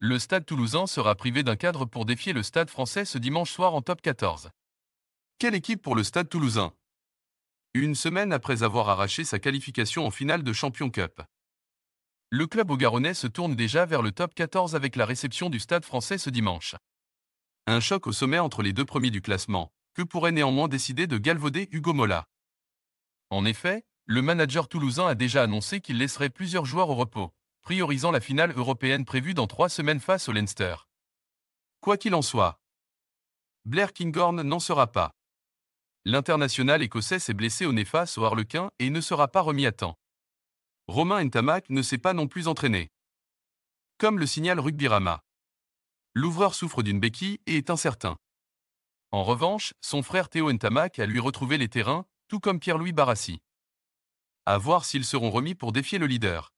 le stade toulousain sera privé d'un cadre pour défier le stade français ce dimanche soir en top 14. Quelle équipe pour le stade toulousain Une semaine après avoir arraché sa qualification en finale de Champion Cup. Le club au-garonnais se tourne déjà vers le top 14 avec la réception du stade français ce dimanche. Un choc au sommet entre les deux premiers du classement, que pourrait néanmoins décider de galvauder Hugo Mola. En effet, le manager toulousain a déjà annoncé qu'il laisserait plusieurs joueurs au repos priorisant la finale européenne prévue dans trois semaines face au Leinster. Quoi qu'il en soit, Blair Kinghorn n'en sera pas. L'international écossais s'est blessé au nez face au Harlequin et ne sera pas remis à temps. Romain Ntamak ne s'est pas non plus entraîné. Comme le signale Rama. L'ouvreur souffre d'une béquille et est incertain. En revanche, son frère Théo Ntamak a lui retrouvé les terrains, tout comme Pierre-Louis Barassi. À voir s'ils seront remis pour défier le leader.